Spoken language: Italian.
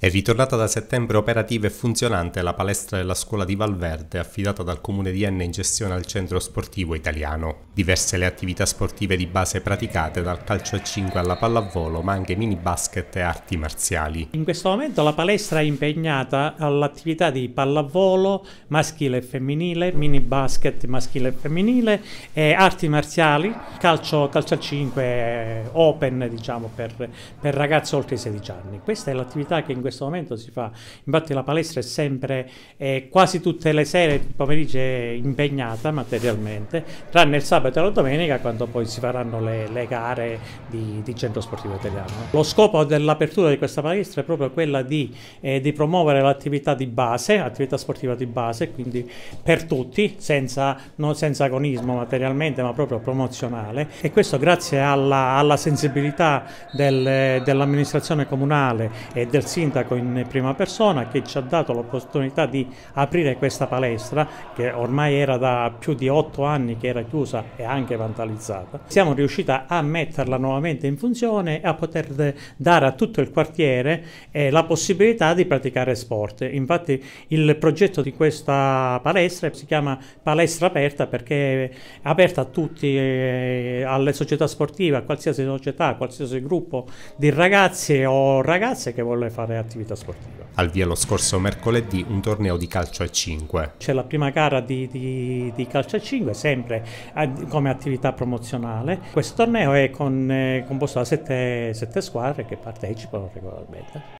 È ritornata da settembre operativa e funzionante la palestra della scuola di Valverde affidata dal comune di Enne in gestione al centro sportivo italiano. Diverse le attività sportive di base praticate dal calcio a 5 alla pallavolo ma anche mini basket e arti marziali. In questo momento la palestra è impegnata all'attività di pallavolo maschile e femminile, mini basket maschile e femminile, e arti marziali, calcio, calcio a 5 open diciamo per, per ragazzi oltre i 16 anni. Questa è l'attività che in questo questo momento si fa. Infatti la palestra è sempre, eh, quasi tutte le sere, il pomeriggio impegnata materialmente, tranne il sabato e la domenica quando poi si faranno le, le gare di, di, Centro Sportivo Italiano. Lo scopo dell'apertura di questa palestra è proprio quella di, eh, di promuovere l'attività di base, attività sportiva di base, quindi per tutti, senza, non senza agonismo materialmente ma proprio promozionale e questo grazie alla, alla sensibilità del, dell'amministrazione comunale e del sindaco sindaco in prima persona che ci ha dato l'opportunità di aprire questa palestra che ormai era da più di otto anni che era chiusa e anche vandalizzata. Siamo riusciti a metterla nuovamente in funzione e a poter dare a tutto il quartiere eh, la possibilità di praticare sport. Infatti il progetto di questa palestra si chiama palestra aperta perché è aperta a tutti, eh, alle società sportive, a qualsiasi società, a qualsiasi gruppo di ragazzi o ragazze che vuole fare attività attività sportiva. Al via lo scorso mercoledì un torneo di calcio a 5. C'è la prima gara di, di, di calcio a 5, sempre come attività promozionale. Questo torneo è con, eh, composto da sette, sette squadre che partecipano regolarmente.